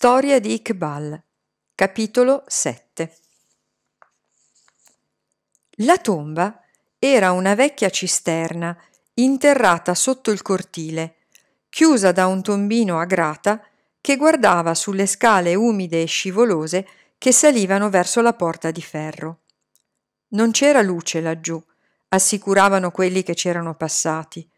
Storia di Iqbal, capitolo 7 La tomba era una vecchia cisterna interrata sotto il cortile, chiusa da un tombino a grata che guardava sulle scale umide e scivolose che salivano verso la porta di ferro. Non c'era luce laggiù, assicuravano quelli che c'erano passati.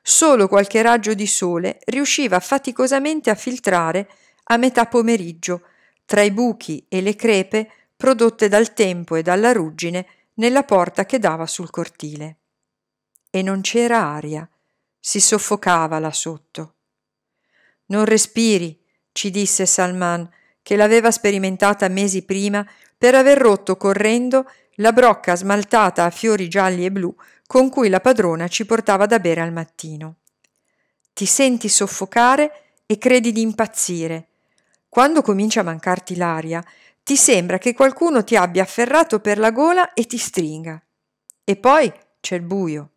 Solo qualche raggio di sole riusciva faticosamente a filtrare a metà pomeriggio tra i buchi e le crepe prodotte dal tempo e dalla ruggine nella porta che dava sul cortile. E non c'era aria, si soffocava là sotto. Non respiri, ci disse Salman, che l'aveva sperimentata mesi prima per aver rotto correndo la brocca smaltata a fiori gialli e blu con cui la padrona ci portava da bere al mattino. Ti senti soffocare e credi di impazzire quando comincia a mancarti l'aria, ti sembra che qualcuno ti abbia afferrato per la gola e ti stringa. E poi c'è il buio.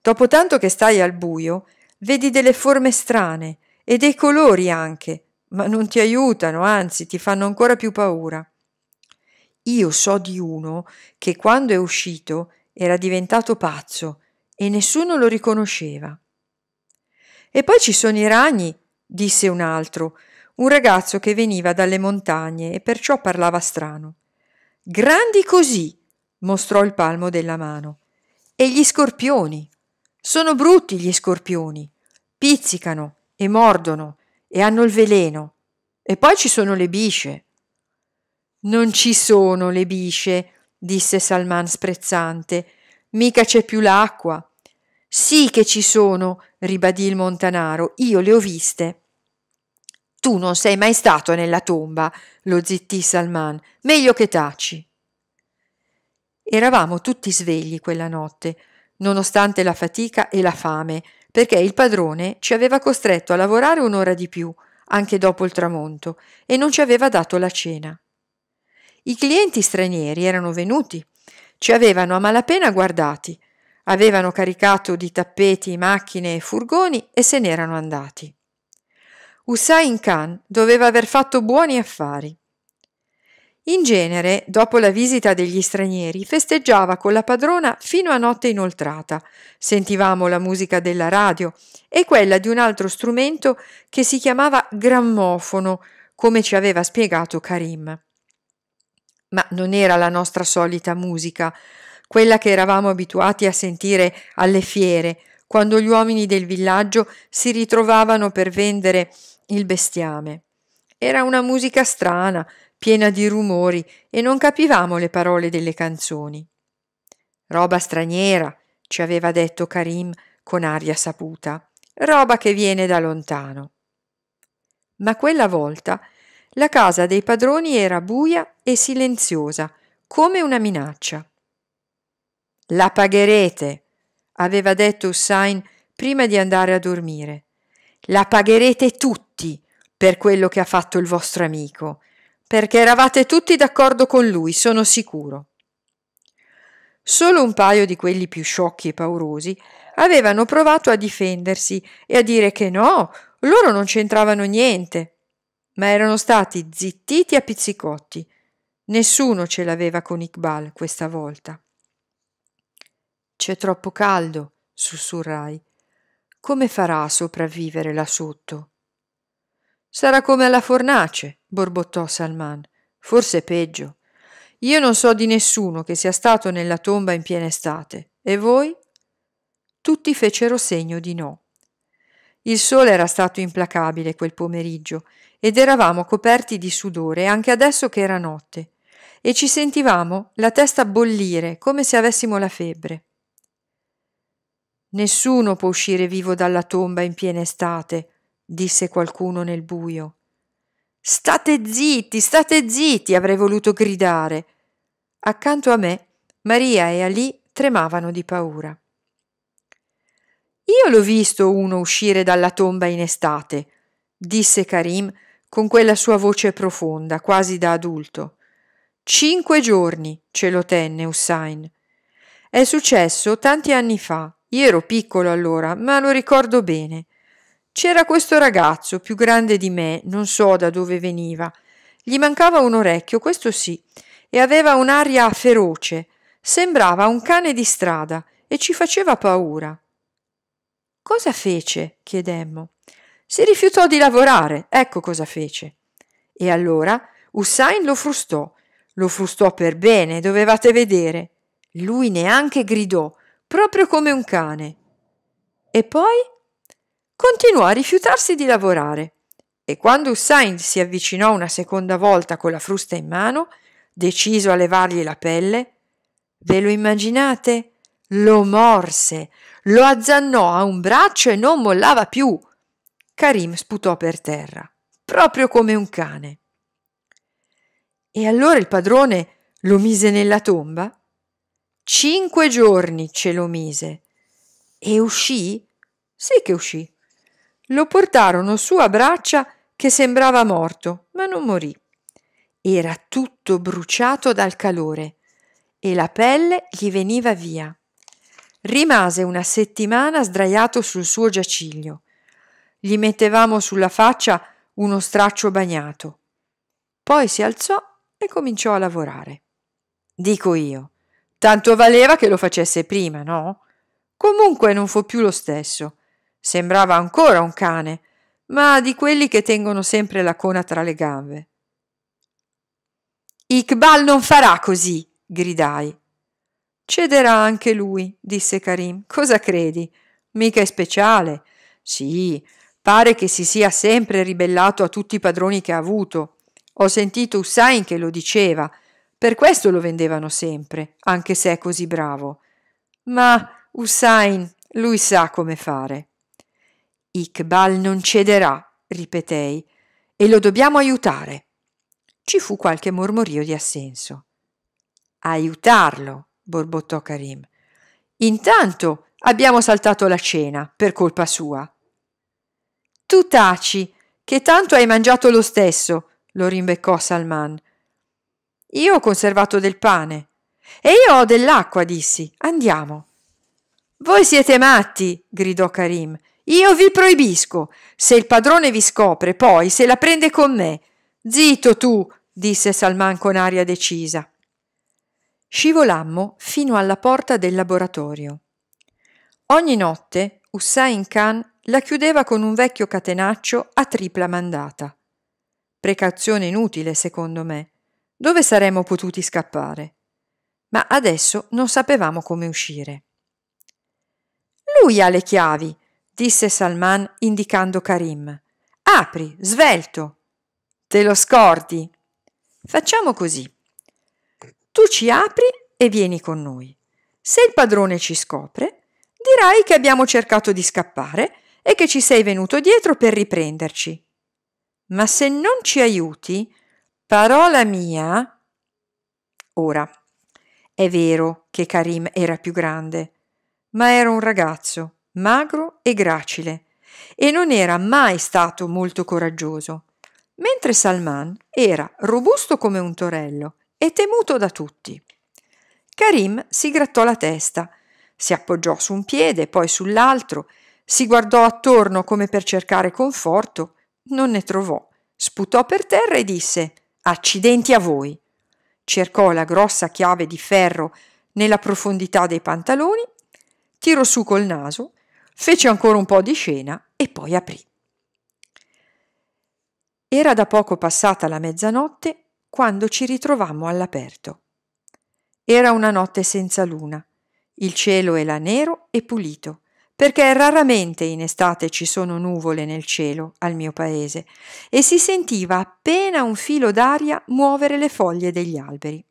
Dopo tanto che stai al buio, vedi delle forme strane e dei colori anche, ma non ti aiutano, anzi ti fanno ancora più paura. Io so di uno che quando è uscito era diventato pazzo e nessuno lo riconosceva. E poi ci sono i ragni, disse un altro, un ragazzo che veniva dalle montagne e perciò parlava strano. Grandi così, mostrò il palmo della mano. E gli scorpioni. Sono brutti gli scorpioni. Pizzicano e mordono e hanno il veleno. E poi ci sono le bisce. Non ci sono le bisce, disse Salman sprezzante. Mica c'è più l'acqua. Sì che ci sono, ribadì il montanaro. Io le ho viste. Tu non sei mai stato nella tomba, lo zittì Salman. Meglio che taci. Eravamo tutti svegli quella notte, nonostante la fatica e la fame, perché il padrone ci aveva costretto a lavorare un'ora di più, anche dopo il tramonto, e non ci aveva dato la cena. I clienti stranieri erano venuti, ci avevano a malapena guardati, avevano caricato di tappeti macchine e furgoni e se n'erano andati. Usain Khan doveva aver fatto buoni affari. In genere, dopo la visita degli stranieri, festeggiava con la padrona fino a notte inoltrata. Sentivamo la musica della radio e quella di un altro strumento che si chiamava grammofono, come ci aveva spiegato Karim. Ma non era la nostra solita musica, quella che eravamo abituati a sentire alle fiere, quando gli uomini del villaggio si ritrovavano per vendere il bestiame. Era una musica strana, piena di rumori, e non capivamo le parole delle canzoni. Roba straniera, ci aveva detto Karim con aria saputa, roba che viene da lontano. Ma quella volta la casa dei padroni era buia e silenziosa, come una minaccia. La pagherete, aveva detto Hussain prima di andare a dormire. La pagherete tutti per quello che ha fatto il vostro amico, perché eravate tutti d'accordo con lui, sono sicuro. Solo un paio di quelli più sciocchi e paurosi avevano provato a difendersi e a dire che no, loro non c'entravano niente, ma erano stati zittiti a pizzicotti. Nessuno ce l'aveva con Iqbal questa volta. C'è troppo caldo, sussurrai. Come farà a sopravvivere là sotto? Sarà come alla fornace, borbottò Salman. Forse peggio. Io non so di nessuno che sia stato nella tomba in piena estate. E voi? Tutti fecero segno di no. Il sole era stato implacabile quel pomeriggio ed eravamo coperti di sudore anche adesso che era notte e ci sentivamo la testa bollire come se avessimo la febbre. Nessuno può uscire vivo dalla tomba in piena estate, disse qualcuno nel buio. State zitti, state zitti, avrei voluto gridare. Accanto a me, Maria e Ali tremavano di paura. Io l'ho visto uno uscire dalla tomba in estate, disse Karim con quella sua voce profonda, quasi da adulto. Cinque giorni ce lo tenne Hussein. È successo tanti anni fa. Io ero piccolo allora, ma lo ricordo bene. C'era questo ragazzo, più grande di me, non so da dove veniva. Gli mancava un orecchio, questo sì, e aveva un'aria feroce. Sembrava un cane di strada e ci faceva paura. Cosa fece? chiedemmo. Si rifiutò di lavorare, ecco cosa fece. E allora Hussein lo frustò, lo frustò per bene, dovevate vedere. Lui neanche gridò, proprio come un cane. E poi? continuò a rifiutarsi di lavorare e quando Hussein si avvicinò una seconda volta con la frusta in mano, deciso a levargli la pelle, ve lo immaginate? Lo morse, lo azzannò a un braccio e non mollava più. Karim sputò per terra, proprio come un cane. E allora il padrone lo mise nella tomba? Cinque giorni ce lo mise. E uscì? Sì che uscì lo portarono su a braccia che sembrava morto, ma non morì. Era tutto bruciato dal calore e la pelle gli veniva via. Rimase una settimana sdraiato sul suo giaciglio. Gli mettevamo sulla faccia uno straccio bagnato. Poi si alzò e cominciò a lavorare. Dico io, tanto valeva che lo facesse prima, no? Comunque non fu più lo stesso. Sembrava ancora un cane, ma di quelli che tengono sempre la cona tra le gambe. Iqbal non farà così, gridai. Cederà anche lui, disse Karim. Cosa credi? Mica è speciale. Sì, pare che si sia sempre ribellato a tutti i padroni che ha avuto. Ho sentito Hussein che lo diceva. Per questo lo vendevano sempre, anche se è così bravo. Ma Hussein, lui sa come fare. Iqbal non cederà, ripetei, e lo dobbiamo aiutare. Ci fu qualche mormorio di assenso. Aiutarlo, borbottò Karim. Intanto abbiamo saltato la cena, per colpa sua. Tu taci, che tanto hai mangiato lo stesso, lo rimbeccò Salman. Io ho conservato del pane. E io ho dell'acqua, dissi. Andiamo. Voi siete matti, gridò Karim. Io vi proibisco. Se il padrone vi scopre, poi se la prende con me. Zitto tu, disse Salman con aria decisa. Scivolammo fino alla porta del laboratorio. Ogni notte Hussain Khan la chiudeva con un vecchio catenaccio a tripla mandata. Precauzione inutile, secondo me. Dove saremmo potuti scappare? Ma adesso non sapevamo come uscire. Lui ha le chiavi, disse Salman indicando Karim. Apri, svelto. Te lo scordi. Facciamo così. Tu ci apri e vieni con noi. Se il padrone ci scopre, dirai che abbiamo cercato di scappare e che ci sei venuto dietro per riprenderci. Ma se non ci aiuti, parola mia... Ora, è vero che Karim era più grande, ma era un ragazzo, magro e gracile e non era mai stato molto coraggioso, mentre Salman era robusto come un torello e temuto da tutti. Karim si grattò la testa, si appoggiò su un piede, poi sull'altro, si guardò attorno come per cercare conforto, non ne trovò, sputò per terra e disse Accidenti a voi! Cercò la grossa chiave di ferro nella profondità dei pantaloni, tirò su col naso Fece ancora un po' di scena e poi aprì. Era da poco passata la mezzanotte quando ci ritrovammo all'aperto. Era una notte senza luna. Il cielo era nero e pulito, perché raramente in estate ci sono nuvole nel cielo al mio paese e si sentiva appena un filo d'aria muovere le foglie degli alberi.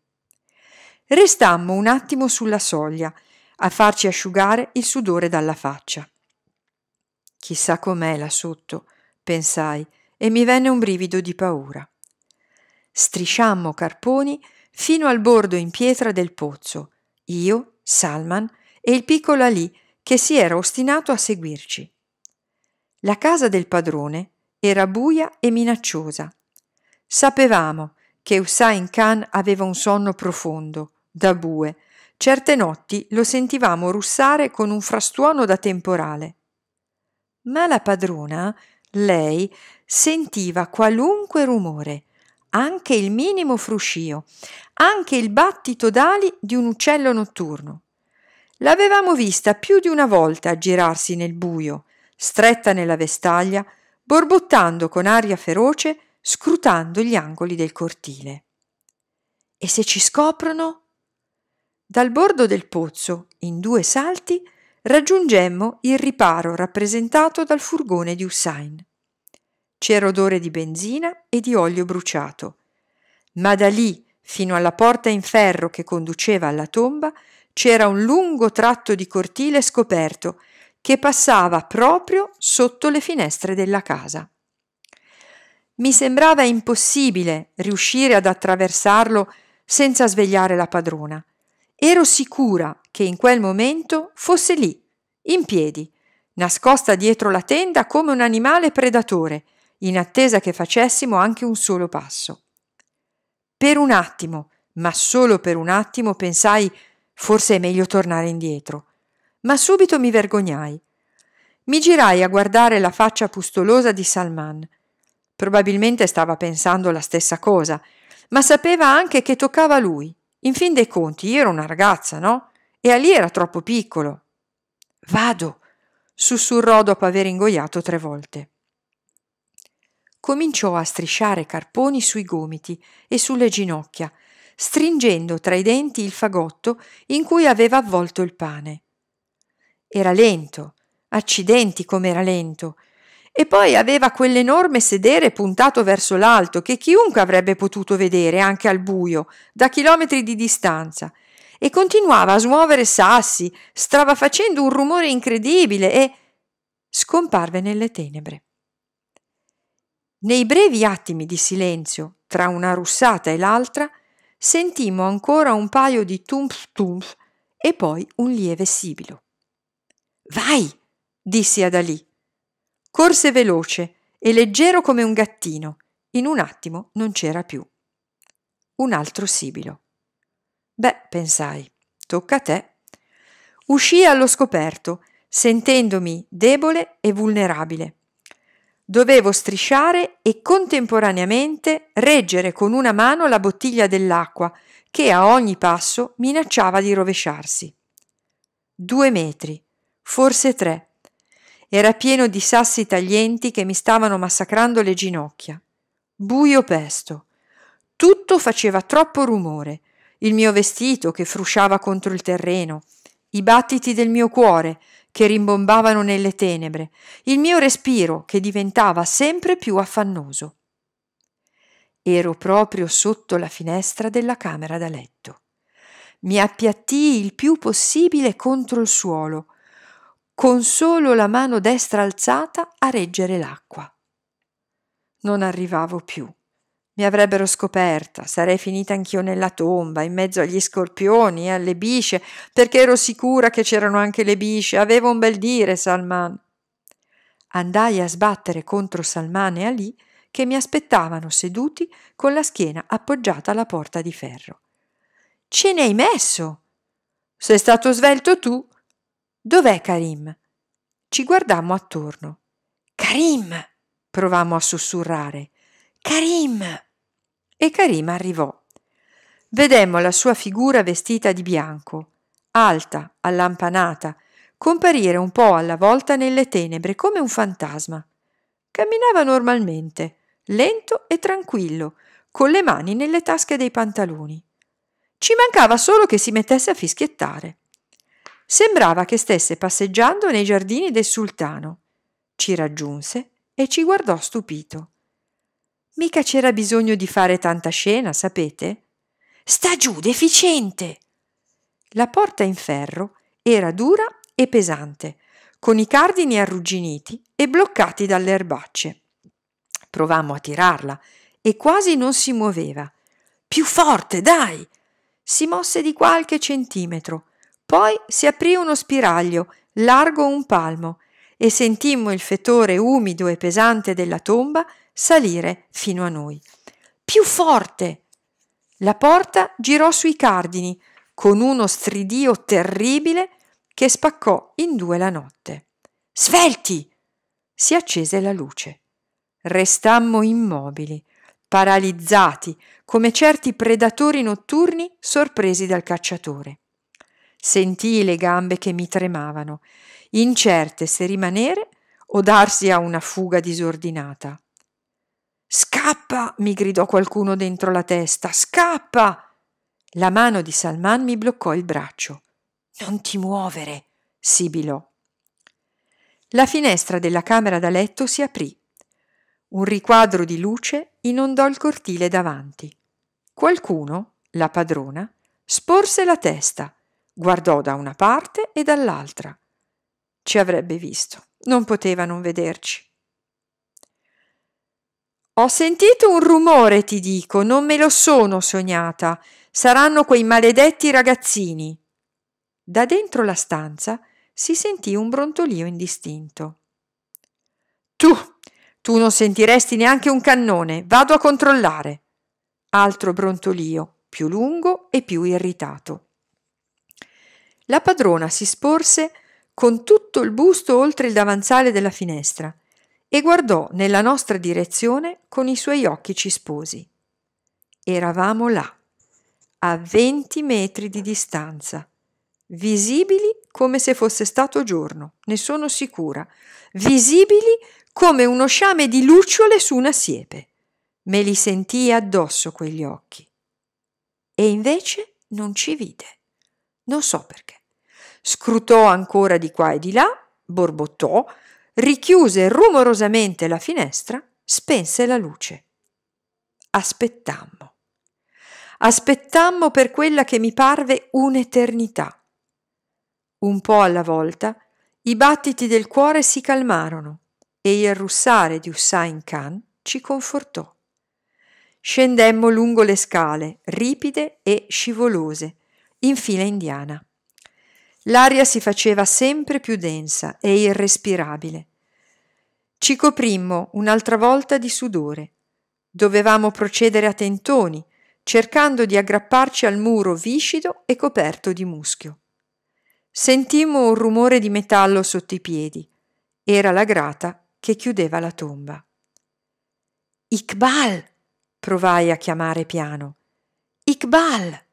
Restammo un attimo sulla soglia a farci asciugare il sudore dalla faccia. Chissà com'è là sotto, pensai, e mi venne un brivido di paura. Strisciammo carponi fino al bordo in pietra del pozzo, io, Salman e il piccolo Ali, che si era ostinato a seguirci. La casa del padrone era buia e minacciosa. Sapevamo che Hussain Khan aveva un sonno profondo, da bue. Certe notti lo sentivamo russare con un frastuono da temporale ma la padrona, lei, sentiva qualunque rumore, anche il minimo fruscio, anche il battito d'ali di un uccello notturno. L'avevamo vista più di una volta aggirarsi nel buio, stretta nella vestaglia, borbottando con aria feroce, scrutando gli angoli del cortile. E se ci scoprono? Dal bordo del pozzo, in due salti, raggiungemmo il riparo rappresentato dal furgone di Hussein. C'era odore di benzina e di olio bruciato, ma da lì fino alla porta in ferro che conduceva alla tomba c'era un lungo tratto di cortile scoperto che passava proprio sotto le finestre della casa. Mi sembrava impossibile riuscire ad attraversarlo senza svegliare la padrona. Ero sicura che in quel momento fosse lì, in piedi, nascosta dietro la tenda come un animale predatore, in attesa che facessimo anche un solo passo. Per un attimo, ma solo per un attimo, pensai forse è meglio tornare indietro, ma subito mi vergognai. Mi girai a guardare la faccia pustolosa di Salman. Probabilmente stava pensando la stessa cosa, ma sapeva anche che toccava a lui. In fin dei conti, io ero una ragazza, no? E Ali era troppo piccolo. Vado, sussurrò dopo aver ingoiato tre volte. Cominciò a strisciare carponi sui gomiti e sulle ginocchia, stringendo tra i denti il fagotto in cui aveva avvolto il pane. Era lento, accidenti com'era lento, e poi aveva quell'enorme sedere puntato verso l'alto che chiunque avrebbe potuto vedere anche al buio, da chilometri di distanza, e continuava a smuovere sassi, stava facendo un rumore incredibile e scomparve nelle tenebre. Nei brevi attimi di silenzio, tra una russata e l'altra, sentimmo ancora un paio di tumf tumf e poi un lieve sibilo. Vai! disse ad Alì. Corse veloce e leggero come un gattino. In un attimo non c'era più. Un altro sibilo. Beh, pensai, tocca a te. Uscii allo scoperto, sentendomi debole e vulnerabile. Dovevo strisciare e contemporaneamente reggere con una mano la bottiglia dell'acqua che a ogni passo minacciava di rovesciarsi. Due metri, forse tre, era pieno di sassi taglienti che mi stavano massacrando le ginocchia. Buio pesto. Tutto faceva troppo rumore. Il mio vestito che frusciava contro il terreno, i battiti del mio cuore che rimbombavano nelle tenebre, il mio respiro che diventava sempre più affannoso. Ero proprio sotto la finestra della camera da letto. Mi appiattii il più possibile contro il suolo con solo la mano destra alzata a reggere l'acqua. Non arrivavo più. Mi avrebbero scoperta, sarei finita anch'io nella tomba, in mezzo agli scorpioni e alle bisce, perché ero sicura che c'erano anche le bisce, Avevo un bel dire Salman. Andai a sbattere contro Salman e Ali, che mi aspettavano seduti con la schiena appoggiata alla porta di ferro. Ce ne hai messo? Sei stato svelto tu, Dov'è Karim? Ci guardammo attorno. Karim! provammo a sussurrare. Karim! E Karim arrivò. Vedemmo la sua figura vestita di bianco, alta, allampanata, comparire un po' alla volta nelle tenebre come un fantasma. Camminava normalmente, lento e tranquillo, con le mani nelle tasche dei pantaloni. Ci mancava solo che si mettesse a fischiettare. Sembrava che stesse passeggiando nei giardini del sultano. Ci raggiunse e ci guardò stupito. Mica c'era bisogno di fare tanta scena, sapete? Sta giù, deficiente! La porta in ferro era dura e pesante, con i cardini arrugginiti e bloccati dalle erbacce. Provammo a tirarla e quasi non si muoveva. Più forte, dai! Si mosse di qualche centimetro, poi si aprì uno spiraglio, largo un palmo, e sentimmo il fetore umido e pesante della tomba salire fino a noi. Più forte! La porta girò sui cardini, con uno stridio terribile che spaccò in due la notte. Svelti! Si accese la luce. Restammo immobili, paralizzati, come certi predatori notturni sorpresi dal cacciatore sentii le gambe che mi tremavano, incerte se rimanere o darsi a una fuga disordinata. Scappa! mi gridò qualcuno dentro la testa. Scappa! La mano di Salman mi bloccò il braccio. Non ti muovere! sibilò. La finestra della camera da letto si aprì. Un riquadro di luce inondò il cortile davanti. Qualcuno, la padrona, sporse la testa. Guardò da una parte e dall'altra. Ci avrebbe visto, non poteva non vederci. Ho sentito un rumore, ti dico, non me lo sono sognata. Saranno quei maledetti ragazzini. Da dentro la stanza si sentì un brontolio indistinto. Tu, tu non sentiresti neanche un cannone, vado a controllare. Altro brontolio, più lungo e più irritato la padrona si sporse con tutto il busto oltre il davanzale della finestra e guardò nella nostra direzione con i suoi occhi cisposi. Eravamo là, a venti metri di distanza, visibili come se fosse stato giorno, ne sono sicura, visibili come uno sciame di lucciole su una siepe. Me li sentii addosso quegli occhi. E invece non ci vide. Non so perché scrutò ancora di qua e di là, borbottò, richiuse rumorosamente la finestra, spense la luce. Aspettammo. Aspettammo per quella che mi parve un'eternità. Un po' alla volta i battiti del cuore si calmarono e il russare di Hussain Khan ci confortò. Scendemmo lungo le scale, ripide e scivolose, in fila indiana. L'aria si faceva sempre più densa e irrespirabile. Ci coprimmo un'altra volta di sudore. Dovevamo procedere a tentoni, cercando di aggrapparci al muro viscido e coperto di muschio. Sentimmo un rumore di metallo sotto i piedi. Era la grata che chiudeva la tomba. Iqbal! provai a chiamare piano. Iqbal!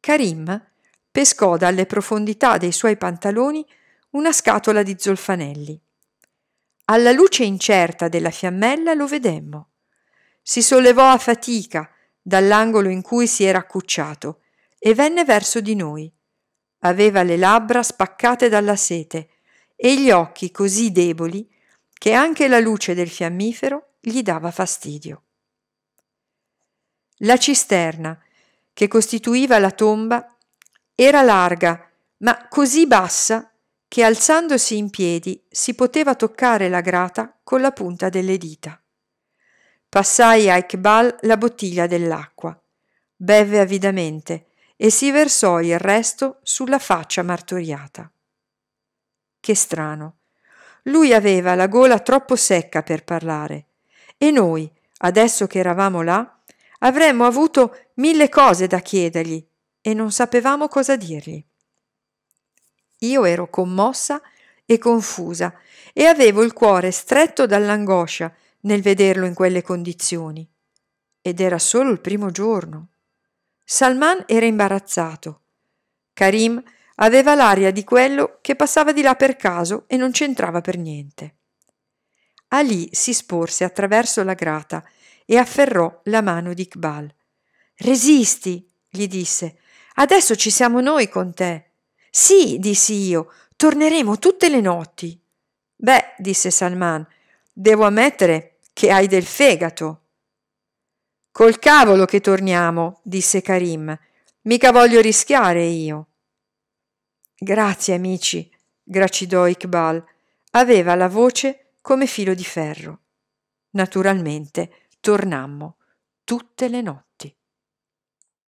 Karim pescò dalle profondità dei suoi pantaloni una scatola di zolfanelli. Alla luce incerta della fiammella lo vedemmo. Si sollevò a fatica dall'angolo in cui si era accucciato e venne verso di noi. Aveva le labbra spaccate dalla sete e gli occhi così deboli che anche la luce del fiammifero gli dava fastidio. La cisterna, che costituiva la tomba, era larga, ma così bassa che alzandosi in piedi si poteva toccare la grata con la punta delle dita. Passai a Iqbal la bottiglia dell'acqua. Beve avidamente e si versò il resto sulla faccia martoriata. Che strano. Lui aveva la gola troppo secca per parlare e noi, adesso che eravamo là, avremmo avuto mille cose da chiedergli e non sapevamo cosa dirgli. Io ero commossa e confusa e avevo il cuore stretto dall'angoscia nel vederlo in quelle condizioni. Ed era solo il primo giorno. Salman era imbarazzato. Karim aveva l'aria di quello che passava di là per caso e non c'entrava per niente. Ali si sporse attraverso la grata e afferrò la mano di Iqbal. Resisti, gli disse, Adesso ci siamo noi con te. Sì, dissi io, torneremo tutte le notti. Beh, disse Salman, devo ammettere che hai del fegato. Col cavolo che torniamo, disse Karim. Mica voglio rischiare io. Grazie, amici, gracidò Iqbal. Aveva la voce come filo di ferro. Naturalmente tornammo tutte le notti.